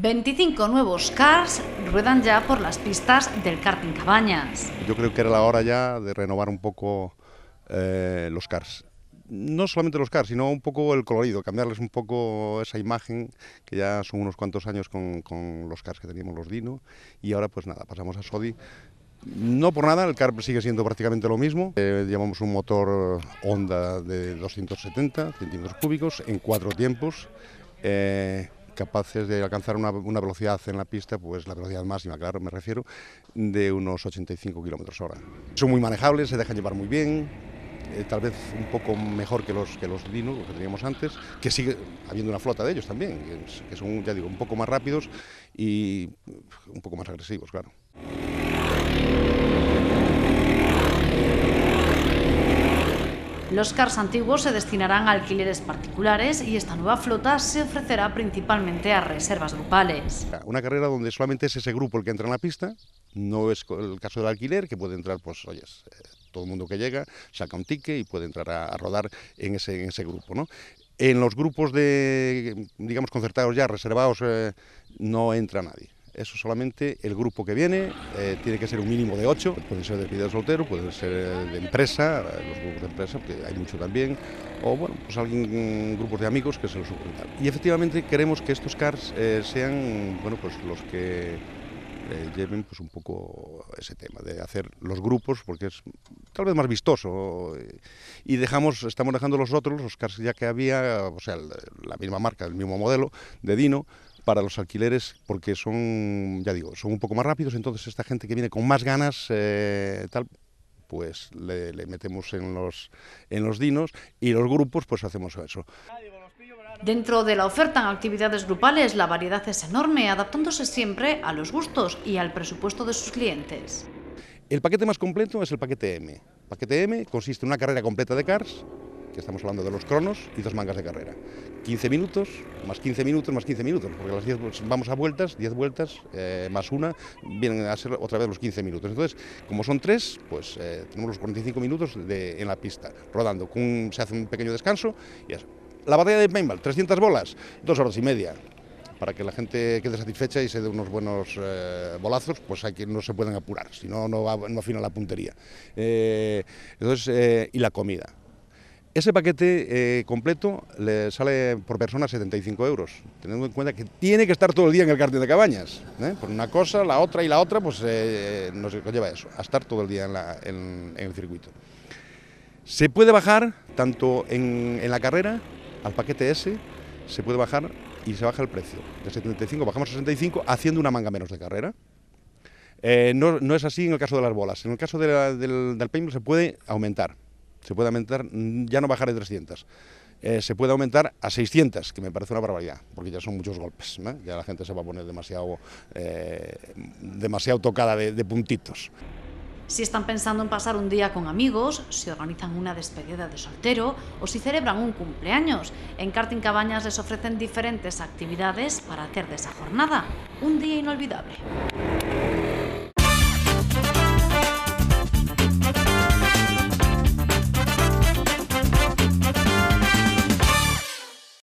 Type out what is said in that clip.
25 nuevos cars ruedan ya por las pistas del karting Cabañas. Yo creo que era la hora ya de renovar un poco eh, los cars. No solamente los cars, sino un poco el colorido, cambiarles un poco esa imagen que ya son unos cuantos años con, los cars que teníamos los Dino y ahora pues nada, pasamos a Sodi. No por nada, el car sigue siendo prácticamente lo mismo. Eh, llevamos un motor Honda de 270 centímetros cúbicos en cuatro tiempos. Eh, capaces de alcanzar una, velocidad en la pista, pues la velocidad máxima, claro, me refiero, de unos 85 kilómetros hora. Son muy manejables, se dejan llevar muy bien, eh, tal vez un poco mejor que los, que los los que teníamos antes, que sigue habiendo una flota de ellos también, que son, ya digo, un poco más rápidos y un poco más agresivos, claro. Los cars antiguos se destinarán a alquileres particulares y esta nueva flota se ofrecerá principalmente a reservas grupales. Una carrera donde solamente es ese grupo el que entra en la pista, no es el caso del alquiler, que puede entrar, pues, eh, todo el mundo que llega saca un ticket y puede entrar a, rodar en ese, grupo, En los grupos de, digamos, concertados ya, reservados, eh, no entra nadie eso solamente el grupo que viene, eh, tiene que ser un mínimo de ocho, pueden ser de de soltero, pueden ser eh, de empresa, eh, los grupos de empresa, que pues, hay mucho también, o bueno, pues alguien, mm, grupos de amigos que se los ocultan. Y efectivamente queremos que estos cars sean, bueno, pues los que lleven pues un poco ese tema de hacer los grupos porque es tal vez más vistoso y dejamos estamos dejando los otros los cars ya que había o sea la misma marca el mismo modelo de Dino para los alquileres porque son, ya digo, son un poco más rápidos, entonces esta gente que viene con más ganas, eh, tal, pues le, metemos en los, en los dinos y los grupos pues hacemos eso. Dentro de la oferta en actividades grupales la variedad es enorme, adaptándose siempre a los gustos y al presupuesto de sus clientes. El paquete más completo es el paquete M. El paquete M consiste en una carrera completa de cars, que estamos hablando de los cronos y dos mangas de carrera. 15 minutos, más 15 minutos, más 15 minutos, porque las 10, pues, vamos a vueltas, 10 vueltas, eh, más una, vienen a ser otra vez los 15 minutos. Entonces, como son tres, pues eh, tenemos los 45 minutos en la pista, rodando. se hace un pequeño descanso y eso. La batalla de paintball, 300 bolas, dos horas y media para que la gente quede satisfecha y se dé unos buenos eh, bolazos, pues hay que no se pueden apurar, si no, no, no afina la puntería. entonces, y la comida. Ese paquete eh, completo le sale por persona 75 euros, teniendo en cuenta que tiene que estar todo el día en el cartel de cabañas. ¿eh? Por una cosa, la otra y la otra, pues eh, nos lleva eso, a estar todo el día en, el circuito. Se puede bajar tanto en, la carrera, al paquete S, se puede bajar y se baja el precio. De 75 bajamos a 65 haciendo una manga menos de carrera. no, es así en el caso de las bolas. En el caso del, del paintball se puede aumentar se puede aumentar, mm, ya no bajaré de 300. Eh, se puede aumentar a 600, que me parece una barbaridad, porque ya son muchos golpes, ya la gente se va a poner demasiado, eh, demasiado tocada de, puntitos. Si están pensando en pasar un día con amigos, si organizan una despedida de soltero o si celebran un cumpleaños, en Karting Cabañas les ofrecen diferentes actividades para hacer de esa jornada un día inolvidable.